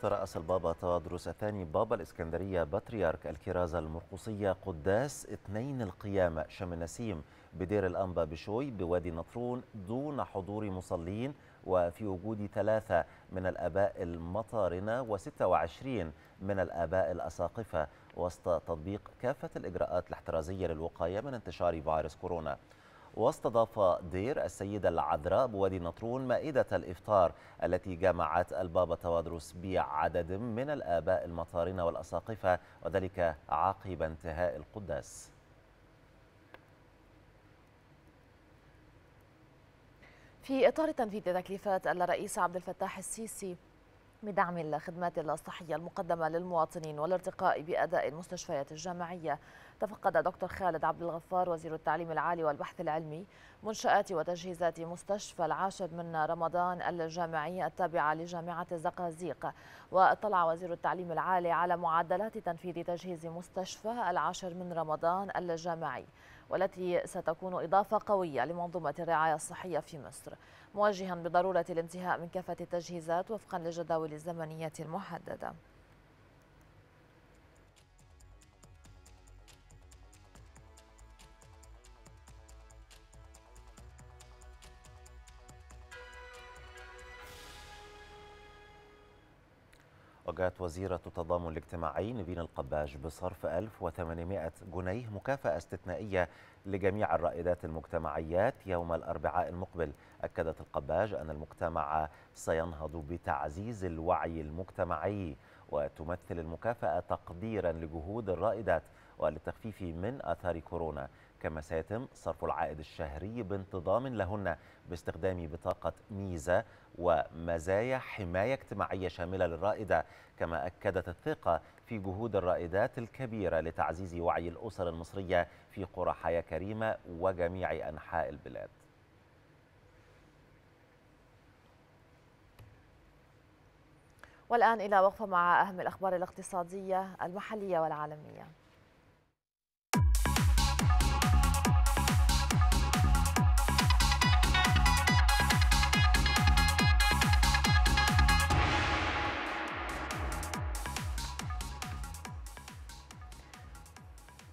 ترأس البابا تواضروس الثاني بابا الإسكندرية بطريرك الكرازة المرقصية قداس اثنين القيامة شم النسيم بدير الأنبا بشوي بوادي نطرون دون حضور مصلين وفي وجود ثلاثة من الآباء المطارنة و26 من الآباء الأساقفة وسط تطبيق كافة الإجراءات الاحترازية للوقاية من انتشار فيروس كورونا واستضاف دير السيدة العذراء بوادي نطرون مائدة الإفطار التي جمعت البابا توادرس بعدد من الآباء المطارين والأساقفة وذلك عقب انتهاء القداس في إطار تنفيذ تكليفات الرئيس عبد الفتاح السيسي بدعم الخدمات الصحية المقدمة للمواطنين والارتقاء بأداء المستشفيات الجامعية تفقد دكتور خالد عبد الغفار وزير التعليم العالي والبحث العلمي منشآت وتجهيزات مستشفى العاشر من رمضان الجامعي التابعة لجامعة الزقازيق واطلع وزير التعليم العالي على معدلات تنفيذ تجهيز مستشفى العاشر من رمضان الجامعي والتي ستكون إضافة قوية لمنظومة الرعاية الصحية في مصر موجها بضرورة الانتهاء من كافة التجهيزات وفقا للجداول الزمنية المحددة وجهت وزيرة التضامن الاجتماعي نبيل القباج بصرف 1800 جنيه مكافأة استثنائية لجميع الرائدات المجتمعيات يوم الأربعاء المقبل أكدت القباج أن المجتمع سينهض بتعزيز الوعي المجتمعي وتمثل المكافأة تقديرا لجهود الرائدات وللتخفيف من آثار كورونا كما سيتم صرف العائد الشهري بانتظام لهن باستخدام بطاقة ميزة ومزايا حماية اجتماعية شاملة للرائدة كما أكدت الثقة في جهود الرائدات الكبيرة لتعزيز وعي الأسر المصرية في قرى حياة كريمة وجميع أنحاء البلاد والآن إلى وقفة مع أهم الأخبار الاقتصادية المحلية والعالمية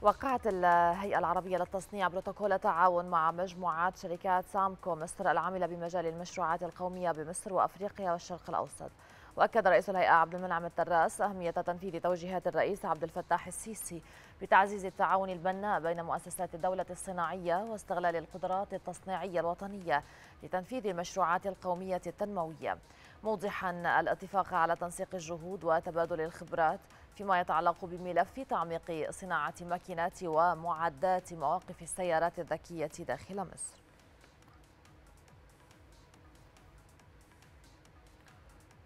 وقعت الهيئة العربية للتصنيع بروتوكول تعاون مع مجموعات شركات سامكو مصر العاملة بمجال المشروعات القومية بمصر وأفريقيا والشرق الأوسط وأكد رئيس الهيئة عبد المنعم الدراس أهمية تنفيذ توجيهات الرئيس عبد الفتاح السيسي بتعزيز التعاون البناء بين مؤسسات الدولة الصناعية واستغلال القدرات التصنيعية الوطنية لتنفيذ المشروعات القومية التنموية موضحا الاتفاق على تنسيق الجهود وتبادل الخبرات فيما يتعلق بملف تعميق صناعة ماكينات ومعدات مواقف السيارات الذكية داخل مصر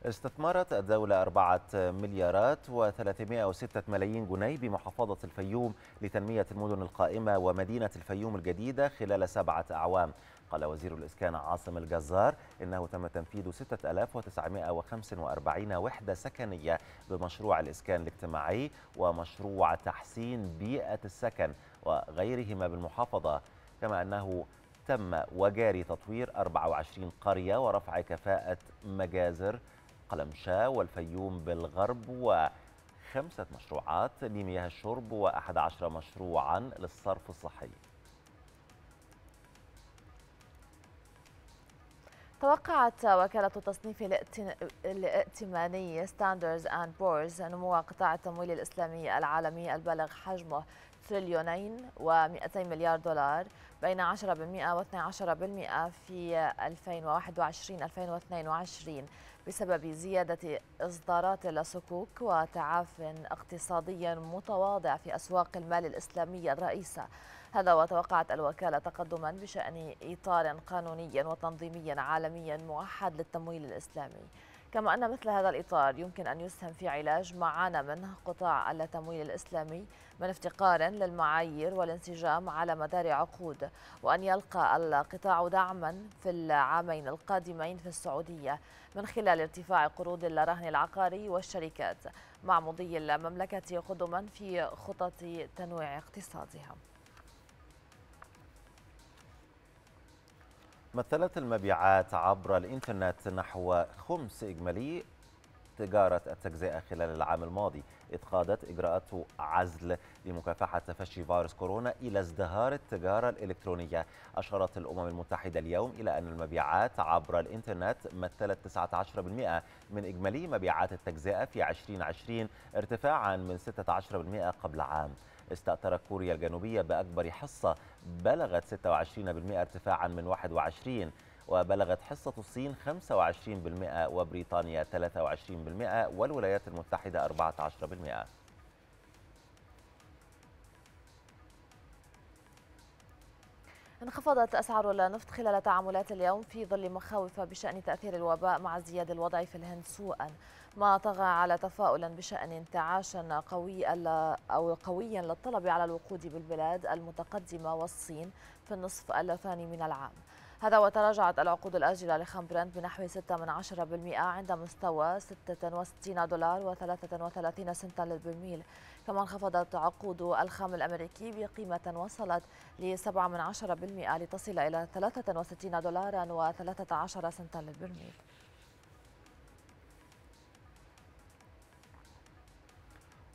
استثمرت الدولة 4 مليارات و306 ملايين جنيه بمحافظة الفيوم لتنمية المدن القائمة ومدينة الفيوم الجديدة خلال سبعة أعوام قال وزير الإسكان عاصم الجزار إنه تم تنفيذ 6945 وحدة سكنية بمشروع الإسكان الاجتماعي ومشروع تحسين بيئة السكن وغيرهما بالمحافظة كما أنه تم وجاري تطوير 24 قرية ورفع كفاءة مجازر قلمشاه والفيوم بالغرب و خمسة مشروعات لمياه الشرب و11 مشروعا للصرف الصحي توقعت وكالة التصنيف الائتماني ستاندرز اند بورز نمو قطاع التمويل الإسلامي العالمي البالغ حجمه تريليونين و200 مليار دولار بين 10% و12% في 2021-2022 بسبب زيادة إصدارات الصكوك وتعاف اقتصادي متواضع في أسواق المال الإسلامية الرئيسة هذا وتوقعت الوكالة تقدما بشأن إطار قانوني وتنظيمي عالميا موحد للتمويل الإسلامي كما أن مثل هذا الإطار يمكن أن يسهم في علاج ما عانى منه قطاع التمويل الإسلامي من افتقار للمعايير والانسجام على مدار عقود وأن يلقى القطاع دعما في العامين القادمين في السعودية من خلال ارتفاع قروض الرهن العقاري والشركات مع مضي المملكة قدما في خطط تنويع اقتصادها مثلت المبيعات عبر الإنترنت نحو خمس إجمالي تجارة التجزئة خلال العام الماضي إذ قادت إجراءات عزل لمكافحة تفشي فيروس كورونا إلى ازدهار التجارة الإلكترونية أشارت الأمم المتحدة اليوم إلى أن المبيعات عبر الإنترنت مثلت 19% من إجمالي مبيعات التجزئة في 2020 ارتفاعا من 16% قبل عام استأثرت كوريا الجنوبية بأكبر حصة بلغت 26% ارتفاعا من 21 وبلغت حصة الصين 25% وبريطانيا 23% والولايات المتحدة 14% انخفضت أسعار النفط خلال تعاملات اليوم في ظل مخاوف بشأن تأثير الوباء مع ازدياد الوضع في الهند سوءا ما طغى على تفاؤلا بشأن انتعاش قوي أو قويا للطلب على الوقود بالبلاد المتقدمة والصين في النصف الثاني من العام هذا وتراجعت العقود الآجلة لخام برنت بنحو 6 عند مستوى 66 دولار و33 سنتا للبرميل كما انخفضت عقود الخام الأمريكي بقيمة وصلت ل 7 لتصل إلى 63 دولارا و13 سنتا للبرميل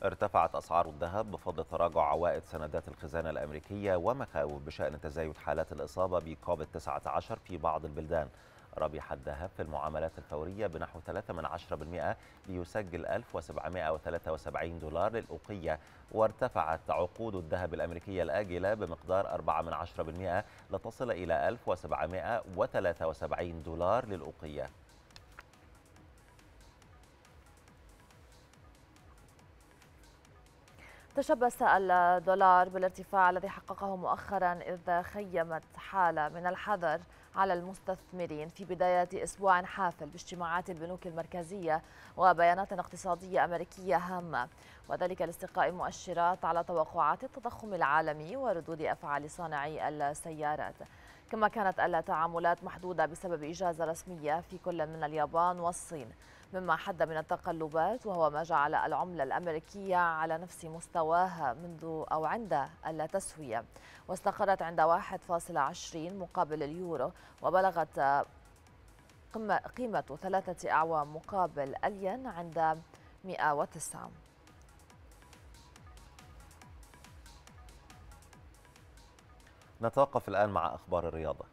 ارتفعت أسعار الذهب بفضل تراجع عوائد سندات الخزانة الأمريكية ومخاوف بشأن تزايد حالات الإصابة بكوفيد 19 في بعض البلدان ربح الذهب في المعاملات الفورية بنحو 3 من ليسجل 1773 دولار للأوقية وارتفعت عقود الذهب الأمريكية الآجلة بمقدار 4 من لتصل إلى 1773 دولار للأوقية تشبث الدولار بالارتفاع الذي حققه مؤخرا إذ خيمت حالة من الحذر على المستثمرين في بداية أسبوع حافل باجتماعات البنوك المركزية وبيانات اقتصادية أمريكية هامة وذلك لاستقاء مؤشرات على توقعات التضخم العالمي وردود أفعال صانعي السيارات كما كانت التعاملات محدودة بسبب إجازة رسمية في كل من اليابان والصين مما حد من التقلبات وهو ما جعل العملة الأمريكية على نفس مستواها منذ أو عند التسوية واستقرت عند 1.20 مقابل اليورو وبلغت قيمة ثلاثة أعوام مقابل الين عند 109 نتوقف الآن مع أخبار الرياضة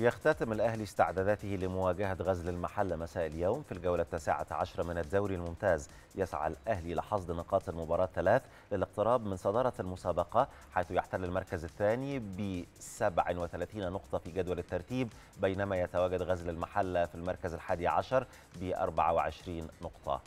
يختتم الأهلي استعداداته لمواجهة غزل المحلة مساء اليوم في الجولة التاسعة عشر من الدوري الممتاز يسعى الأهلي لحصد نقاط المباراة الثلاث للاقتراب من صدارة المسابقة حيث يحتل المركز الثاني ب 37 نقطة في جدول الترتيب بينما يتواجد غزل المحلة في المركز الحادي عشر ب 24 نقطة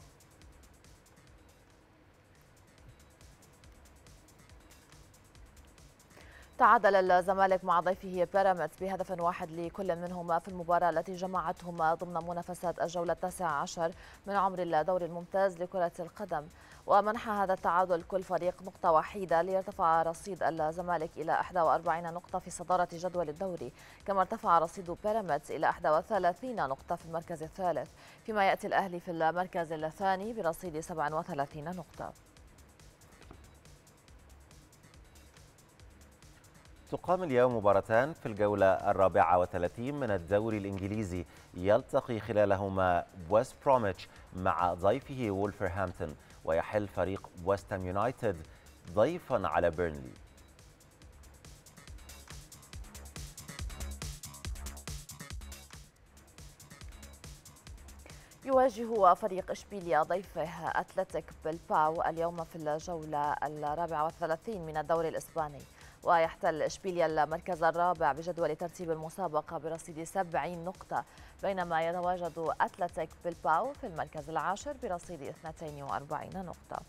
تعادل الزمالك مع ضيفه بيراميدز بهدف واحد لكل منهما في المباراة التي جمعتهما ضمن منافسات الجولة التاسعة عشر من عمر الدوري الممتاز لكرة القدم ومنح هذا التعادل كل فريق نقطة وحيدة ليرتفع رصيد الزمالك إلى 41 نقطة في صدارة جدول الدوري كما ارتفع رصيد بيراميدز إلى 31 نقطة في المركز الثالث فيما يأتي الأهلي في المركز الثاني برصيد 37 نقطة تقام اليوم مباراتان في الجولة الرابعة وثلاثين من الدوري الإنجليزي يلتقي خلالهما ويست بروميتش مع ضيفه وولفرهامبتون ويحل فريق ويست يونايتد ضيفا على بيرنلي يواجه فريق إشبيليا ضيفه أتلتيك بلباو اليوم في الجولة الرابعة والثلاثين من الدوري الإسباني ويحتل إشبيليا المركز الرابع بجدول ترتيب المسابقة برصيد 70 نقطة بينما يتواجد أتلتيك بلباو في المركز العاشر برصيد 42 نقطة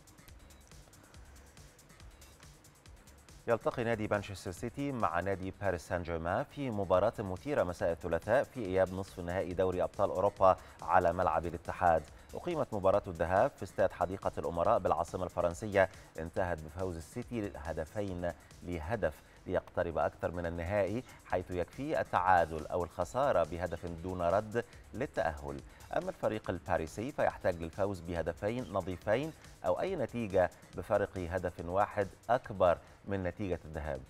يلتقي نادي مانشستر سيتي مع نادي باريس سان جيرمان في مباراة مثيرة مساء الثلاثاء في إياب نصف نهائي دوري أبطال أوروبا على ملعب الاتحاد أقيمت مباراة الذهاب في استاد حديقة الأمراء بالعاصمة الفرنسية انتهت بفوز السيتي هدفين لهدف ليقترب أكثر من النهائي حيث يكفي التعادل أو الخسارة بهدف دون رد للتأهل أما الفريق الباريسي فيحتاج للفوز بهدفين نظيفين أو أي نتيجة بفرق هدف واحد أكبر من نتيجة الذهاب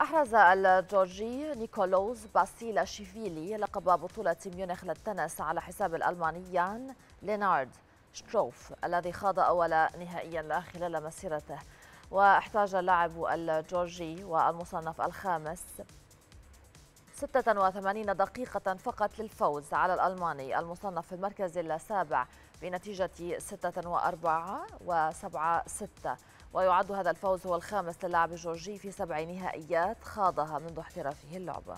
أحرز الجورجي نيكولوز باسيلاشيفيلي لقب بطولة ميونخ للتنس على حساب الألماني لينارد شتروف الذي خاض أول نهائيا له خلال مسيرته واحتاج اللاعب الجورجي والمصنف الخامس 86 دقيقة فقط للفوز على الألماني المصنف في المركز السابع بنتيجة 6 و4 و7 6 ويعد هذا الفوز هو الخامس للاعب الجورجي في سبع نهائيات خاضها منذ احترافه اللعبه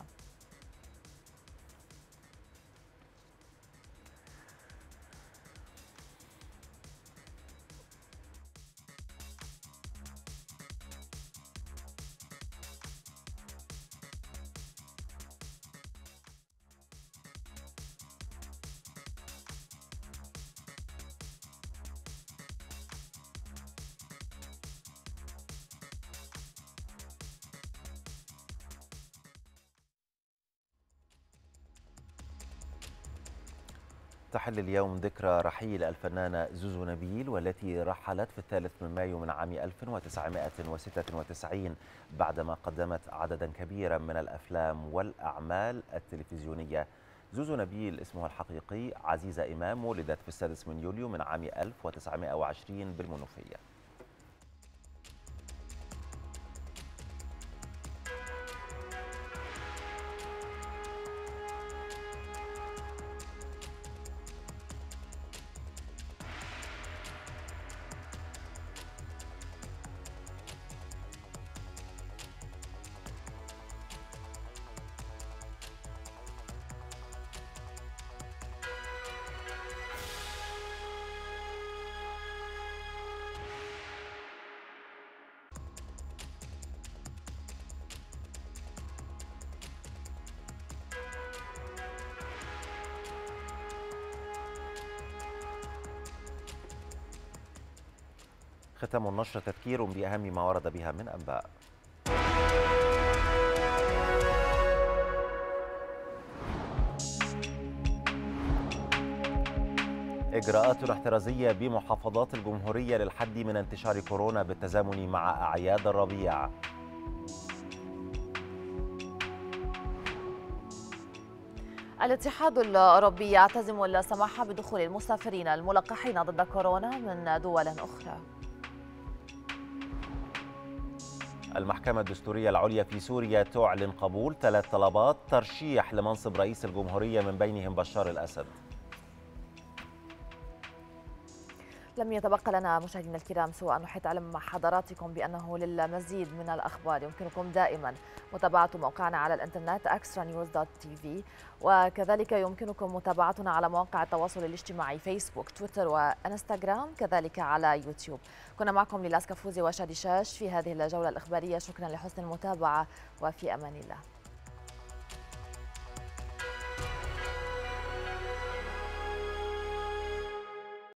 نحل اليوم ذكرى رحيل الفنانة زوزو نبيل والتي رحلت في الثالث من مايو من عام 1996 بعدما قدمت عددا كبيرا من الأفلام والأعمال التلفزيونية زوزو نبيل اسمها الحقيقي عزيزة إمام ولدت في السادس من يوليو من عام 1920 بالمنوفية ختام النشر تذكير بأهم ما ورد بها من أنباء إجراءات احترازية بمحافظات الجمهورية للحد من انتشار كورونا بالتزامن مع أعياد الربيع الاتحاد الأوروبي يعتزم السماح بدخول المسافرين الملقحين ضد كورونا من دول أخرى المحكمة الدستورية العليا في سوريا تعلن قبول ثلاث طلبات ترشيح لمنصب رئيس الجمهورية من بينهم بشار الأسد لم يتبقى لنا مشاهدينا الكرام سوى أن نحيط علم حضراتكم بأنه للمزيد من الأخبار يمكنكم دائما متابعة موقعنا على الإنترنت extranews.tv وكذلك يمكنكم متابعتنا على مواقع التواصل الاجتماعي فيسبوك تويتر وإنستغرام كذلك على يوتيوب كنا معكم للاسكا كفوزي وشادي شاش في هذه الجولة الإخبارية شكرا لحسن المتابعة وفي أمان الله